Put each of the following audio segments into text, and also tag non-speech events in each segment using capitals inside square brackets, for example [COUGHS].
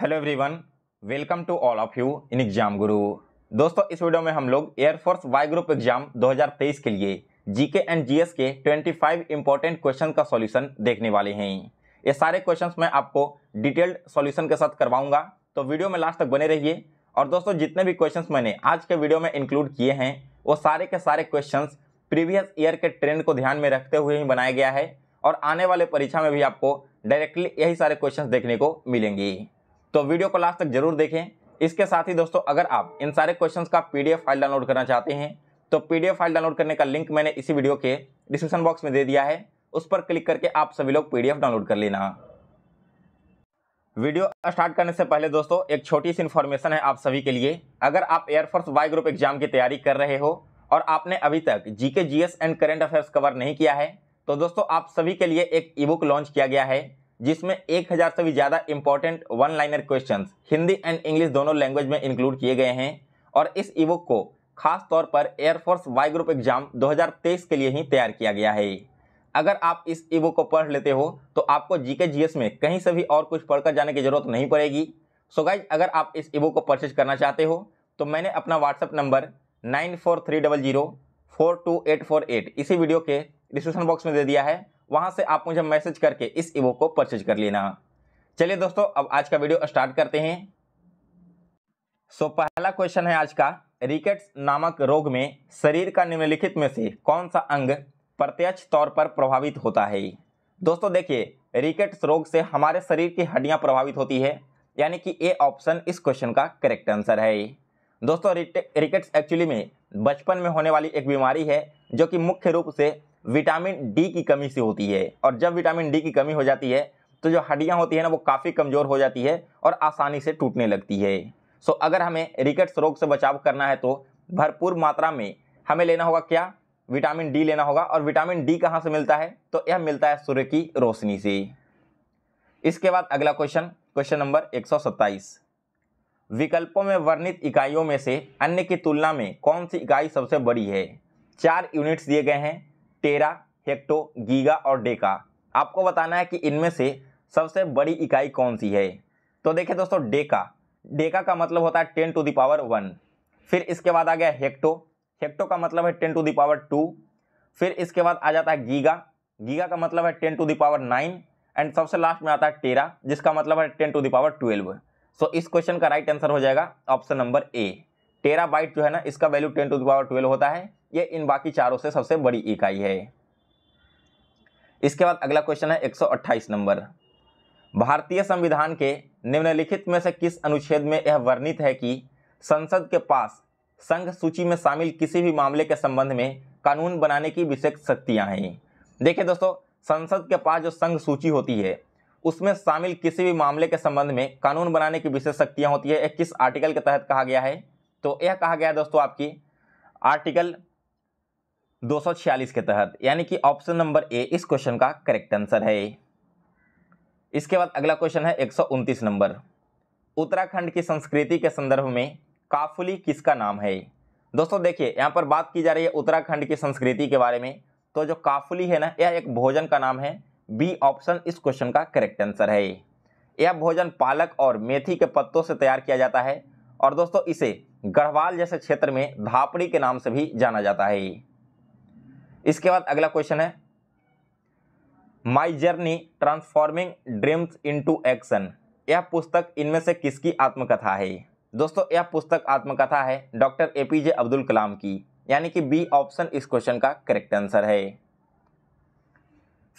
hello everyone welcome to all of you in exam Guru दोस्तों इस video में हम लोग एयरफोर्स वाई ग्रुप एग्जाम 2023 के लिए जीके एंड जीएस के 25 इंपॉर्टेंट क्वेश्चन का सॉल्यूशन देखने वाले हैं ये सारे क्वेश्चंस मैं आपको डिटेल्ड सॉल्यूशन के साथ करवाऊंगा तो वीडियो में लास्ट तक बने रहिए और दोस्तों जितने भी क्वेश्चन मैंने आज के वीडियो में इंक्लूड किए हैं वो सारे के सारे क्वेश्चन प्रीवियस ईयर के ट्रेंड को ध्यान में रखते हुए ही बनाया गया है और आने वाले परीक्षा में भी आपको डायरेक्टली यही सारे क्वेश्चन देखने को मिलेंगे तो वीडियो को लास्ट तक जरूर देखें इसके साथ ही दोस्तों अगर आप इन सारे क्वेश्चंस का पीडीएफ फाइल डाउनलोड करना चाहते हैं तो पीडीएफ फाइल डाउनलोड करने का लिंक मैंने इसी वीडियो के डिस्क्रिप्शन बॉक्स में दे दिया है उस पर क्लिक करके आप सभी लोग पीडीएफ डाउनलोड कर लेना वीडियो स्टार्ट करने से पहले दोस्तों एक छोटी सी इन्फॉर्मेशन है आप सभी के लिए अगर आप एयरफोर्स वाई ग्रुप एग्जाम की तैयारी कर रहे हो और आपने अभी तक जी के एंड करेंट अफेयर्स कवर नहीं किया है तो दोस्तों आप सभी के लिए एक ई बुक लॉन्च किया गया है जिसमें एक हज़ार से भी ज़्यादा important one liner question Hindi and English दोनों लैंग्वेज में इंक्लूड किए गए हैं और इस ईबुक को खास तौर पर एयरफोर्स वाई ग्रुप एग्जाम 2023 के लिए ही तैयार किया गया है अगर आप इस ईबुक को पढ़ लेते हो तो आपको जी एस में कहीं से भी और कुछ पढ़कर जाने की ज़रूरत नहीं पड़ेगी सो गाइज अगर आप इस ईबुक को परचेज करना चाहते हो तो मैंने अपना WhatsApp number nine four three double zero four two eight four eight इसी वीडियो के डिस्क्रिप्शन बॉक्स में दे दिया है वहाँ से आप मुझे मैसेज करके इस ईबो को परचेज कर लेना चलिए दोस्तों अब आज का वीडियो स्टार्ट करते हैं सो पहला क्वेश्चन है आज का रिकेट्स नामक रोग में शरीर का निम्नलिखित में से कौन सा अंग प्रत्यक्ष तौर पर प्रभावित होता है दोस्तों देखिए रिकेट्स रोग से हमारे शरीर की हड्डियां प्रभावित होती है यानी कि ए ऑप्शन इस क्वेश्चन का करेक्ट आंसर है दोस्तों रिकेट्स एक्चुअली में बचपन में होने वाली एक बीमारी है जो कि मुख्य रूप से विटामिन डी की कमी से होती है और जब विटामिन डी की कमी हो जाती है तो जो हड्डियाँ होती है ना वो काफ़ी कमज़ोर हो जाती है और आसानी से टूटने लगती है सो अगर हमें रिकट्स रोग से बचाव करना है तो भरपूर मात्रा में हमें लेना होगा क्या विटामिन डी लेना होगा और विटामिन डी कहाँ से मिलता है तो यह मिलता है सूर्य की रोशनी से इसके बाद अगला क्वेश्चन क्वेश्चन नंबर एक विकल्पों में वर्णित इकाइयों में से अन्य की तुलना में कौन सी इकाई सबसे बड़ी है चार यूनिट्स दिए गए हैं टेरा हेक्टो गीगा और डेका आपको बताना है कि इनमें से सबसे बड़ी इकाई कौन सी है तो देखिए दोस्तों डेका डेका का मतलब होता है टेन टू पावर वन फिर इसके बाद आ गया हेक्टो हेक्टो का मतलब है टेन टू दावर टू फिर इसके बाद आ जाता है गीगा गीगा का मतलब है ten to power nine and सबसे लास्ट में आता है टेरा जिसका मतलब है ten to power twelve so इस क्वेश्चन का राइट आंसर हो जाएगा option number A terabyte जो है ना इसका value ten to power twelve होता है ये इन बाकी चारों से सबसे बड़ी इकाई है इसके बाद अगला क्वेश्चन है 128 नंबर भारतीय संविधान के निम्नलिखित में से किस अनुच्छेद में यह वर्णित है कि संसद के पास संघ सूची में शामिल किसी भी मामले के संबंध में कानून बनाने की विशेष शक्तियां हैं देखिए दोस्तों संसद के पास जो संघ सूची होती है उसमें शामिल किसी भी मामले के संबंध में कानून बनाने की विशेष शक्तियां होती है किस आर्टिकल के तहत कहा गया है तो यह कहा गया है दोस्तों आपकी आर्टिकल 246 के तहत यानी कि ऑप्शन नंबर ए इस क्वेश्चन का करेक्ट आंसर है इसके बाद अगला क्वेश्चन है एक नंबर उत्तराखंड की संस्कृति के संदर्भ में काफुली किसका नाम है दोस्तों देखिए यहाँ पर बात की जा रही है उत्तराखंड की संस्कृति के बारे में तो जो काफुली है ना यह एक भोजन का नाम है बी ऑप्शन इस क्वेश्चन का करेक्ट आंसर है यह भोजन पालक और मेथी के पत्तों से तैयार किया जाता है और दोस्तों इसे गढ़वाल जैसे क्षेत्र में धापड़ी के नाम से भी जाना जाता है इसके बाद अगला क्वेश्चन है my journey transforming dreams into action यह पुस्तक इनमें से किसकी आत्मकथा है दोस्तों यह पुस्तक आत्मकथा है doctor A P J Abdul Kalam की यानी कि बी ऑप्शन इस क्वेश्चन का करेक्ट आंसर है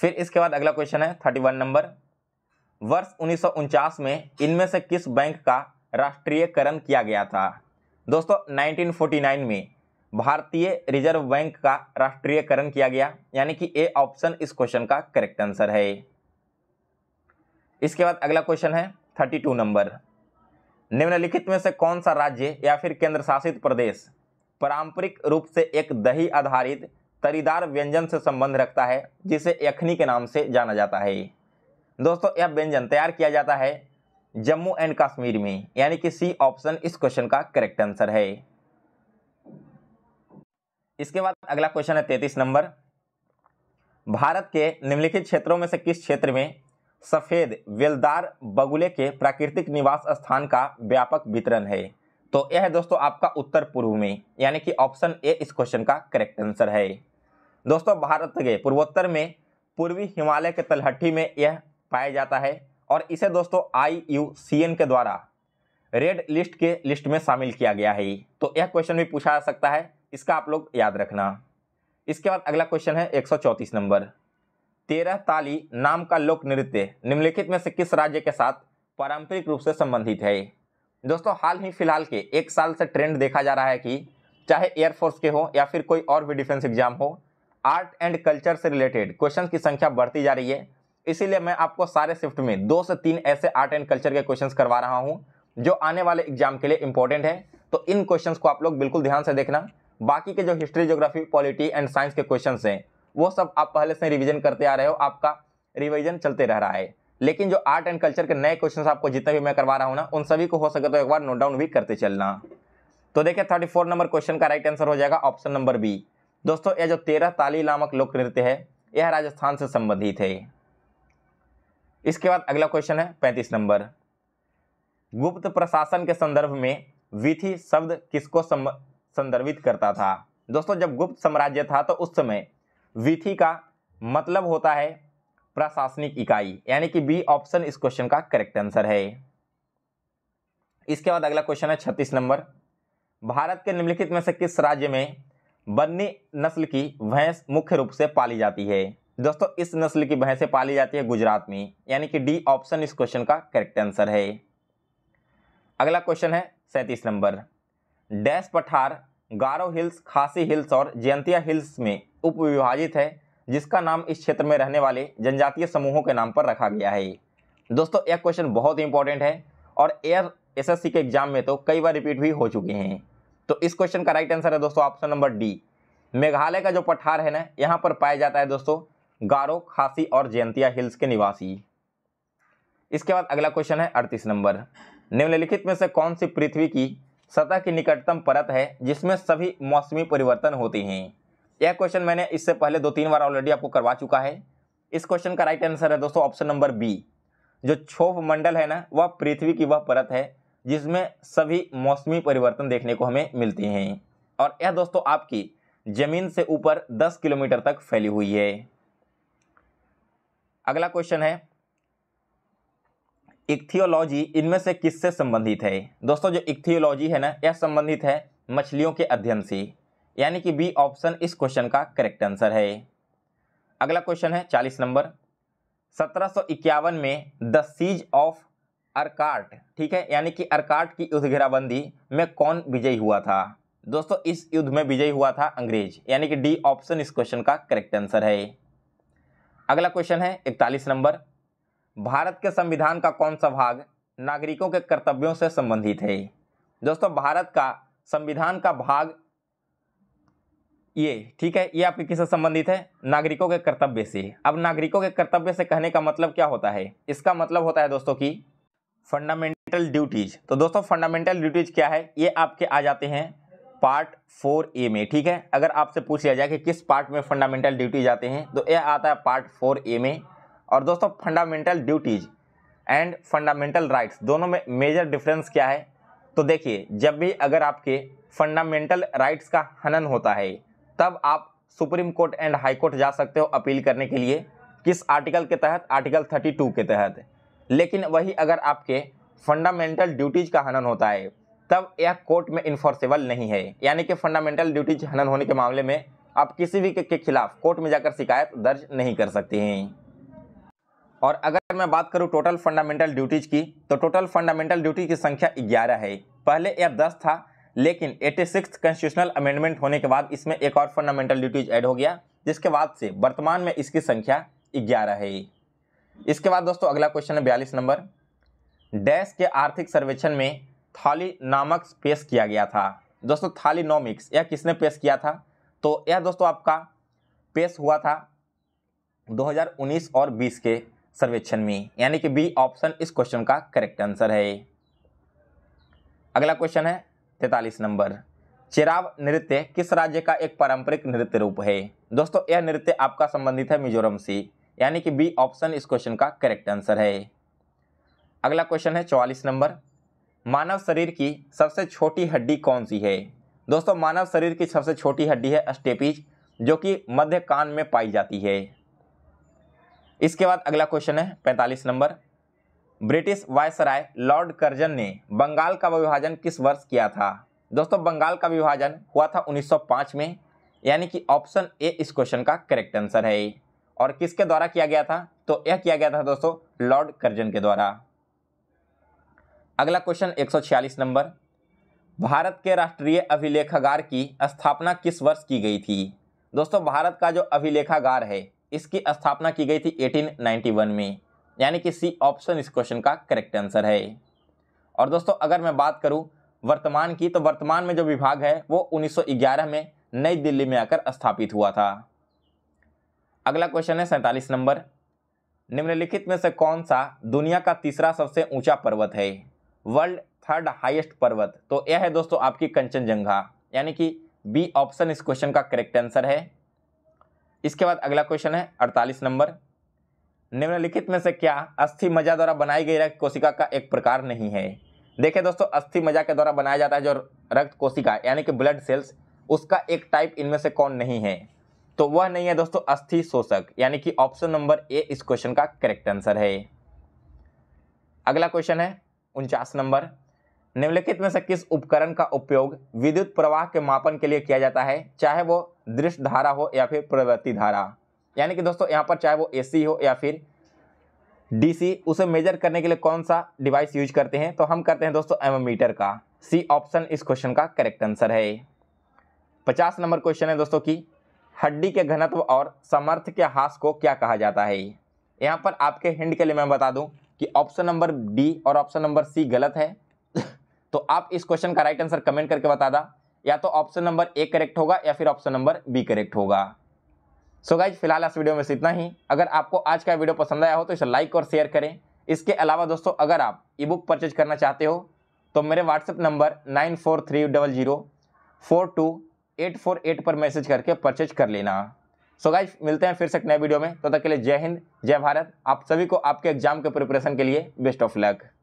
फिर इसके बाद अगला क्वेश्चन है थर्टी वन नंबर वर्ष उन्नीस में इनमें से किस बैंक का राष्ट्रीयकरण किया गया था दोस्तों 1949 में भारतीय रिजर्व बैंक का राष्ट्रीयकरण किया गया यानी कि ए ऑप्शन इस क्वेश्चन का करेक्ट आंसर है इसके बाद अगला क्वेश्चन है थर्टी टू नंबर निम्नलिखित में से कौन सा राज्य या फिर केंद्र शासित प्रदेश पारंपरिक रूप से एक दही आधारित तरीदार व्यंजन से संबंध रखता है जिसे यखनी के नाम से जाना जाता है दोस्तों यह व्यंजन तैयार किया जाता है जम्मू एंड कश्मीर में यानी कि सी ऑप्शन इस क्वेश्चन का करेक्ट आंसर है इसके बाद अगला क्वेश्चन है तैतीस नंबर भारत के निम्नलिखित क्षेत्रों में से किस क्षेत्र में सफ़ेद वेलदार बगुले के प्राकृतिक निवास स्थान का व्यापक वितरण है तो यह है दोस्तों आपका उत्तर पूर्व में यानी कि ऑप्शन ए इस क्वेश्चन का करेक्ट आंसर है दोस्तों भारत के पूर्वोत्तर में पूर्वी हिमालय के तलहटी में यह पाया जाता है और इसे दोस्तों आई यू सी एन के द्वारा रेड लिस्ट के लिस्ट में शामिल किया गया है तो यह क्वेश्चन भी पूछा जा सकता है इसका आप लोग याद रखना इसके बाद अगला क्वेश्चन है एक नंबर तेरह ताली नाम का लोक नृत्य निम्नलिखित में से किस राज्य के साथ पारंपरिक रूप से संबंधित है दोस्तों हाल ही फिलहाल के एक साल से ट्रेंड देखा जा रहा है कि चाहे एयरफोर्स के हो या फिर कोई और भी डिफेंस एग्जाम हो आर्ट एंड कल्चर से रिलेटेड क्वेश्चन की संख्या बढ़ती जा रही है इसीलिए मैं आपको सारे शिफ्ट में दो से तीन ऐसे आर्ट एंड कल्चर के क्वेश्चन करवा रहा हूँ जो आने वाले एग्जाम के लिए इंपॉर्टेंट है तो इन क्वेश्चन को आप लोग बिल्कुल ध्यान से देखना बाकी के जो history geography polity and science के क्वेश्चन हैं वो सब आप पहले से रिविजन करते आ रहे हो आपका रिविजन चलते रह रहा है लेकिन जो आर्ट एंड कल्चर के नए क्वेश्चन आपको जितने भी मैं करवा रहा हूँ ना उन सभी को हो सके तो एक बार नोट डाउन भी करते चलना तो देखिए थर्टी फोर नंबर क्वेश्चन का राइट आंसर हो जाएगा ऑप्शन नंबर बी दोस्तों यह जो तेरह ताली नामक लोक नृत्य है यह राजस्थान से संबंधित है इसके बाद अगला क्वेश्चन है पैंतीस नंबर गुप्त प्रशासन के संदर्भ में विधि शब्द किसको संदर्भित करता था दोस्तों जब गुप्त साम्राज्य था तो उस समय विथि का मतलब होता है प्रशासनिक इकाई यानी कि बी ऑप्शन इस क्वेश्चन का करेक्ट आंसर है इसके बाद अगला क्वेश्चन है छत्तीस नंबर भारत के निम्नलिखित में से किस राज्य में बन्नी नस्ल की भैंस मुख्य रूप से पाली जाती है दोस्तों इस नस्ल की भैंसें पाली जाती है गुजरात में यानी कि डी ऑप्शन इस क्वेश्चन का करेक्ट आंसर है अगला क्वेश्चन है सैंतीस नंबर डैश पठार गारो हिल्स खासी हिल्स और जयंतिया हिल्स में उपविभाजित है जिसका नाम इस क्षेत्र में रहने वाले जनजातीय समूहों के नाम पर रखा गया है दोस्तों यह क्वेश्चन बहुत ही इंपॉर्टेंट है और एयर एसएससी के एग्जाम में तो कई बार रिपीट भी हो चुके हैं तो इस क्वेश्चन का राइट आंसर है दोस्तों ऑप्शन नंबर डी मेघालय का जो पठार है ना यहाँ पर पाया जाता है दोस्तों गारो खासी और जयंतिया हिल्स के निवासी इसके बाद अगला क्वेश्चन है अड़तीस नंबर निम्नलिखित में से कौन सी पृथ्वी की सतह की निकटतम परत है जिसमें सभी मौसमी परिवर्तन होते हैं यह क्वेश्चन मैंने इससे पहले दो तीन बार ऑलरेडी आपको करवा चुका है इस क्वेश्चन का राइट आंसर है दोस्तों ऑप्शन नंबर बी जो क्षोभ मंडल है ना वह पृथ्वी की वह परत है जिसमें सभी मौसमी परिवर्तन देखने को हमें मिलते हैं और यह दोस्तों आपकी जमीन से ऊपर 10 किलोमीटर तक फैली हुई है अगला क्वेश्चन है इक्थियोलॉजी इनमें से किससे संबंधित है दोस्तों जो इक्थियोलॉजी है ना यह संबंधित है मछलियों के अध्ययन से यानी कि बी ऑप्शन इस क्वेश्चन का करेक्ट आंसर है अगला क्वेश्चन है चालीस नंबर सत्रह में द सीज ऑफ अरकार्ट ठीक है यानी कि अरकाट की युद्ध घेराबंदी में कौन विजयी हुआ था दोस्तों इस युद्ध में विजयी हुआ था अंग्रेज यानी कि डी ऑप्शन इस क्वेश्चन का करेक्ट आंसर है अगला क्वेश्चन है इकतालीस नंबर भारत के संविधान का कौन सा भाग नागरिकों के कर्तव्यों से संबंधित है दोस्तों भारत का संविधान का भाग ये ठीक है ये आपके किससे संबंधित है नागरिकों के कर्तव्य से अब नागरिकों के कर्तव्य से कहने का मतलब क्या होता है इसका मतलब होता है दोस्तों की फंडामेंटल ड्यूटीज तो दोस्तों फंडामेंटल ड्यूटीज क्या है ये आपके आ जाते हैं पार्ट फोर ए में ठीक है अगर आपसे पूछ लिया जाए कि किस पार्ट में फंडामेंटल ड्यूटीज आते हैं तो यह आता है पार्ट फोर ए में और दोस्तों fundamental duties and fundamental rights दोनों में मेजर डिफरेंस क्या है तो देखिए जब भी अगर आपके फंडामेंटल राइट्स का हनन होता है तब आप Supreme Court and High Court जा सकते हो अपील करने के लिए किस आर्टिकल के तहत आर्टिकल 32 के तहत लेकिन वही अगर आपके फंडामेंटल ड्यूटीज़ का हनन होता है तब यह कोर्ट में इन्फोर्सेबल नहीं है यानी कि फंडामेंटल ड्यूटीज हनन होने के मामले में आप किसी भी के, के खिलाफ कोर्ट में जाकर शिकायत दर्ज नहीं कर सकते हैं और अगर मैं बात करूँ टोटल फंडामेंटल ड्यूटीज़ की तो टोटल फंडामेंटल ड्यूटी की संख्या ग्यारह है पहले यह दस था लेकिन एट्टी सिक्स कॉन्स्टिट्यूशनल अमेंडमेंट होने के बाद इसमें एक और फंडामेंटल ड्यूटीज ऐड हो गया जिसके बाद से वर्तमान में इसकी संख्या ग्यारह है इसके बाद दोस्तों अगला क्वेश्चन है बयालीस नंबर डैश के आर्थिक सर्वेक्षण में थाली नामक पेश किया गया था दोस्तों थाली नॉमिक्स यह किसने पेश किया था तो यह दोस्तों आपका पेश हुआ था 2019 और 20 के सर्वेक्षण में यानी कि बी ऑप्शन इस क्वेश्चन का करेक्ट आंसर है अगला क्वेश्चन है तैतालीस नंबर चिराव नृत्य किस राज्य का एक पारंपरिक नृत्य रूप है दोस्तों यह नृत्य आपका संबंधित है मिजोरम से यानी कि बी ऑप्शन इस क्वेश्चन का करेक्ट आंसर है अगला क्वेश्चन है चौवालीस नंबर मानव शरीर की सबसे छोटी हड्डी कौन सी है दोस्तों मानव शरीर की सबसे छोटी हड्डी है अस्टेपीज जो कि मध्य कान में पाई जाती है इसके बाद अगला क्वेश्चन है पैंतालीस number British viceroy Lord Curzon ने बंगाल का विभाजन किस वर्ष किया था दोस्तों बंगाल का विभाजन हुआ था 1905 में यानी कि ऑप्शन ए इस क्वेश्चन का करेक्ट आंसर है और किसके द्वारा किया गया था तो यह किया गया था दोस्तों लॉर्ड कर्जन के द्वारा अगला क्वेश्चन 146 नंबर भारत के राष्ट्रीय अभिलेखागार की स्थापना किस वर्ष की गई थी दोस्तों भारत का जो अभिलेखागार है इसकी स्थापना की गई थी 1891 में यानी कि सी ऑप्शन इस क्वेश्चन का करेक्ट आंसर है और दोस्तों अगर मैं बात करूं वर्तमान की तो वर्तमान में जो विभाग है वो 1911 में नई दिल्ली में आकर स्थापित हुआ था अगला क्वेश्चन है सैंतालीस नंबर निम्नलिखित में से कौन सा दुनिया का तीसरा सबसे ऊंचा पर्वत है वर्ल्ड थर्ड हाइस्ट पर्वत तो यह है दोस्तों आपकी कंचनजंगा यानी कि बी ऑप्शन इस क्वेश्चन का करेक्ट आंसर है इसके बाद अगला क्वेश्चन है अड़तालीस नंबर निम्नलिखित में से क्या अस्थि मजा द्वारा बनाई गई रक्त कोशिका का एक प्रकार नहीं है देखिए दोस्तों अस्थि मजा के द्वारा बनाया जाता है जो रक्त कोशिका यानी कि ब्लड सेल्स उसका एक टाइप इनमें से कौन नहीं है तो वह नहीं है दोस्तों अस्थि शोषक यानी कि ऑप्शन नंबर ए इस क्वेश्चन का करेक्ट आंसर है अगला क्वेश्चन है उनचास नंबर निम्नलिखित में से किस उपकरण का उपयोग विद्युत प्रवाह के मापन के लिए किया जाता है चाहे वो दृष्ट धारा हो या फिर प्रवृत्ति धारा यानी कि दोस्तों यहाँ पर चाहे वो एसी हो या फिर डीसी उसे मेजर करने के लिए कौन सा डिवाइस यूज करते हैं तो हम करते हैं दोस्तों एमोमीटर का सी ऑप्शन इस क्वेश्चन का करेक्ट आंसर है पचास नंबर क्वेश्चन है दोस्तों की हड्डी के घनत्व और समर्थ के हास को क्या कहा जाता है यहाँ पर आपके हिंड के लिए मैं बता दूँ कि ऑप्शन नंबर डी और ऑप्शन नंबर सी गलत है [COUGHS] तो आप इस क्वेश्चन का राइट आंसर कमेंट करके बता दा या तो ऑप्शन नंबर ए करेक्ट होगा या फिर ऑप्शन नंबर बी करेक्ट होगा सो so गाइज फिलहाल इस वीडियो में से इतना ही अगर आपको आज का वीडियो पसंद आया हो तो इसे लाइक और शेयर करें इसके अलावा दोस्तों अगर आप ई बुक परचेज करना चाहते हो तो मेरे WhatsApp number nine four three double zero four two eight four eight पर मैसेज करके परचेज कर लेना सो so गाइज मिलते हैं फिर से एक नए वीडियो में तब तो तक के लिए जय हिंद जय भारत आप सभी को आपके एग्जाम के प्रिपरेशन के लिए बेस्ट ऑफ लक